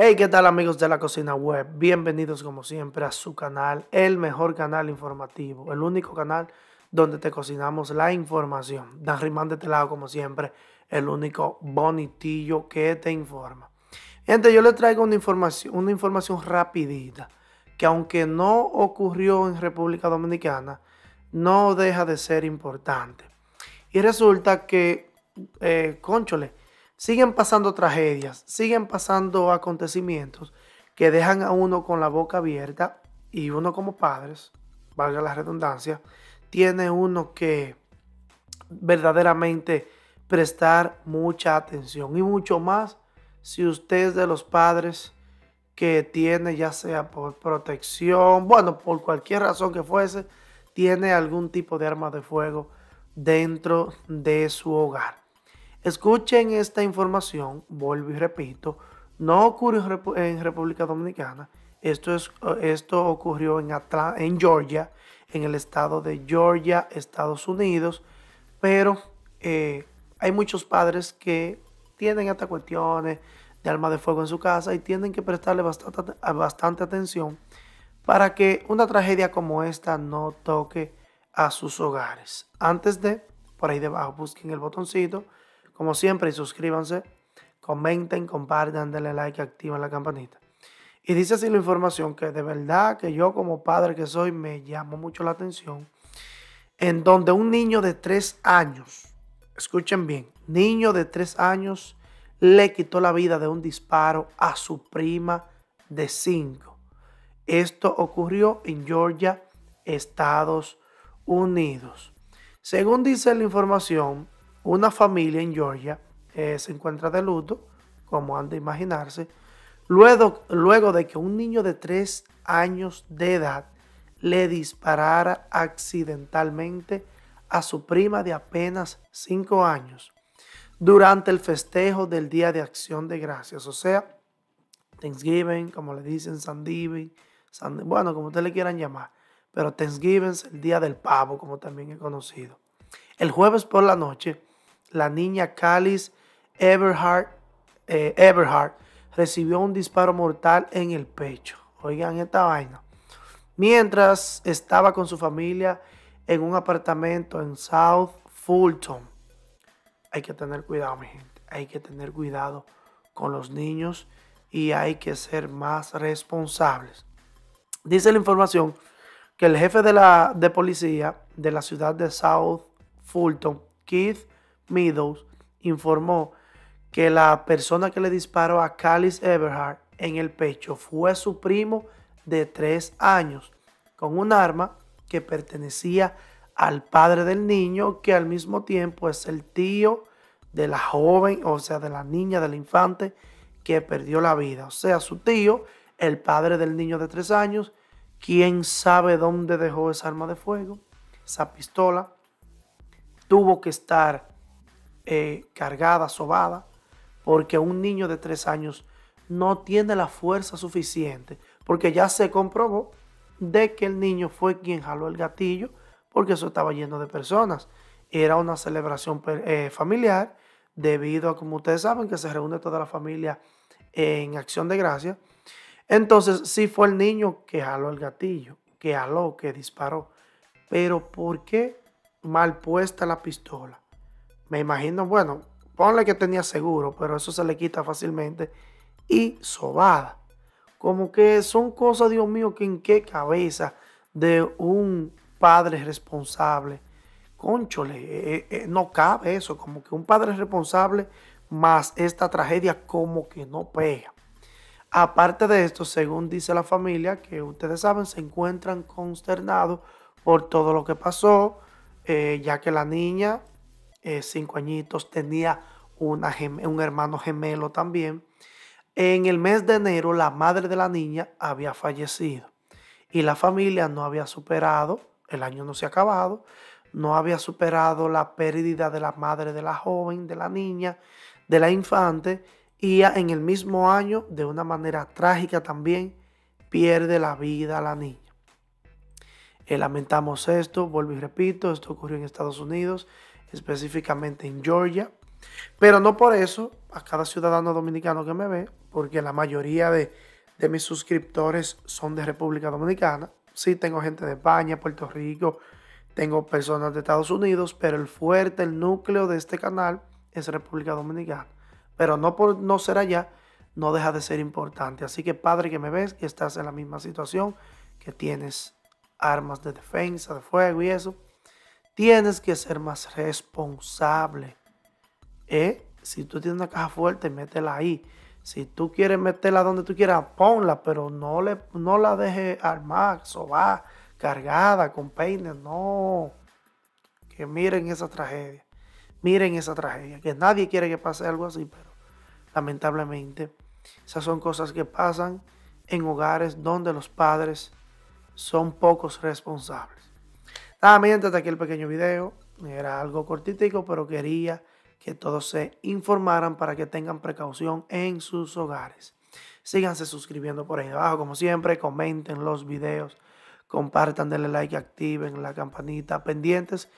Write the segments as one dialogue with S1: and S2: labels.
S1: Hey, ¿qué tal amigos de la cocina web? Bienvenidos como siempre a su canal, el mejor canal informativo, el único canal donde te cocinamos la información. Dan Rimán de este lado como siempre, el único bonitillo que te informa. Gente, yo les traigo una información, una información rapidita, que aunque no ocurrió en República Dominicana, no deja de ser importante. Y resulta que, eh, conchole, siguen pasando tragedias, siguen pasando acontecimientos que dejan a uno con la boca abierta y uno como padres, valga la redundancia, tiene uno que verdaderamente prestar mucha atención y mucho más si usted es de los padres que tiene ya sea por protección, bueno, por cualquier razón que fuese, tiene algún tipo de arma de fuego dentro de su hogar. Escuchen esta información, vuelvo y repito, no ocurrió en, República Dominicana, esto, es, esto ocurrió en, Georgia, en el estado de Georgia, Estados Unidos, pero eh, hay muchos padres que tienen estas cuestiones de alma de fuego en su casa y tienen que prestarle bastante, bastante atención para que una tragedia como esta no toque a sus hogares. Antes de, por ahí debajo busquen el botoncito como siempre, suscríbanse, comenten, compartan, denle like, activen la campanita. Y dice así la información que de verdad que yo como padre que soy me llamó mucho la atención. En donde un niño de tres años, escuchen bien, niño de tres años le quitó la vida de un disparo a su prima de cinco. Esto ocurrió en Georgia, Estados Unidos. Según dice la información, una familia en Georgia eh, se encuentra de luto, como han de imaginarse, luego, luego de que un niño de 3 años de edad le disparara accidentalmente a su prima de apenas 5 años durante el festejo del Día de Acción de Gracias, o sea, Thanksgiving, como le dicen, sandy bueno, como ustedes le quieran llamar, pero Thanksgiving es el Día del Pavo, como también es conocido. El jueves por la noche, la niña Callis Everhart, eh, recibió un disparo mortal en el pecho. Oigan esta vaina. Mientras estaba con su familia en un apartamento en South Fulton. Hay que tener cuidado, mi gente. Hay que tener cuidado con los niños y hay que ser más responsables. Dice la información que el jefe de, la, de policía de la ciudad de South Fulton, Keith Meadows informó que la persona que le disparó a Callis Everhart en el pecho fue su primo de tres años, con un arma que pertenecía al padre del niño, que al mismo tiempo es el tío de la joven, o sea, de la niña, del infante, que perdió la vida. O sea, su tío, el padre del niño de tres años, quién sabe dónde dejó esa arma de fuego, esa pistola. Tuvo que estar eh, cargada, sobada, porque un niño de tres años no tiene la fuerza suficiente, porque ya se comprobó de que el niño fue quien jaló el gatillo, porque eso estaba lleno de personas. Era una celebración eh, familiar, debido a, como ustedes saben, que se reúne toda la familia en acción de gracia. Entonces, sí fue el niño que jaló el gatillo, que jaló, que disparó. Pero ¿por qué mal puesta la pistola? me imagino, bueno, ponle que tenía seguro, pero eso se le quita fácilmente. Y sobada. Como que son cosas, Dios mío, que en qué cabeza de un padre responsable. Conchole, eh, eh, eh, no cabe eso. Como que un padre responsable más esta tragedia, como que no pega. Aparte de esto, según dice la familia, que ustedes saben, se encuentran consternados por todo lo que pasó, ya que la niña eh, cinco añitos, tenía una un hermano gemelo también. En el mes de enero la madre de la niña había fallecido y la familia no había superado, el año no se ha acabado, no había superado la pérdida de la madre de la joven, de la niña, de la infante y en el mismo año, de una manera trágica también, pierde la vida la niña. Eh, lamentamos esto, vuelvo y repito, esto ocurrió en Estados Unidos específicamente en Georgia. Pero no por eso a cada ciudadano dominicano que me ve, porque la mayoría de, mis suscriptores son de República Dominicana. Sí, tengo gente de España, Puerto Rico, tengo personas de Estados Unidos, pero el fuerte, el núcleo de este canal es República Dominicana. Pero no por no ser allá, no deja de ser importante. Así que padre que me ves, que estás en la misma situación, que tienes armas de defensa, de fuego y eso, Tienes que ser más responsable. ¿Eh? Si tú tienes una caja fuerte, métela ahí. Si tú quieres meterla donde tú quieras, ponla, pero no, le, no la dejes armar, va cargada, con peines. No. Que miren esa tragedia. Miren esa tragedia. Que nadie quiere que pase algo así, pero lamentablemente esas son cosas que pasan en hogares donde los padres son pocos responsables. Ah, Nada, que hasta aquí el pequeño video. Era algo cortitico, pero quería que todos se informaran para que tengan precaución en sus hogares. Síganse suscribiendo por ahí abajo, como siempre, comenten los videos, compartan, denle like, activen la campanita, pendientes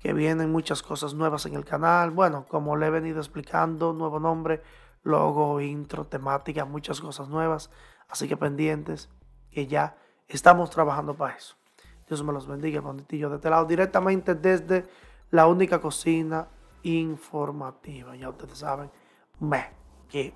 S1: que vienen muchas cosas nuevas en el canal. Bueno, como le he venido explicando, nuevo nombre, logo, intro, temática, muchas cosas nuevas. Así que pendientes, que ya estamos trabajando para eso. Dios me los bendiga, bonitillo. De este lado, directamente desde la única cocina informativa. Ya ustedes saben, me que.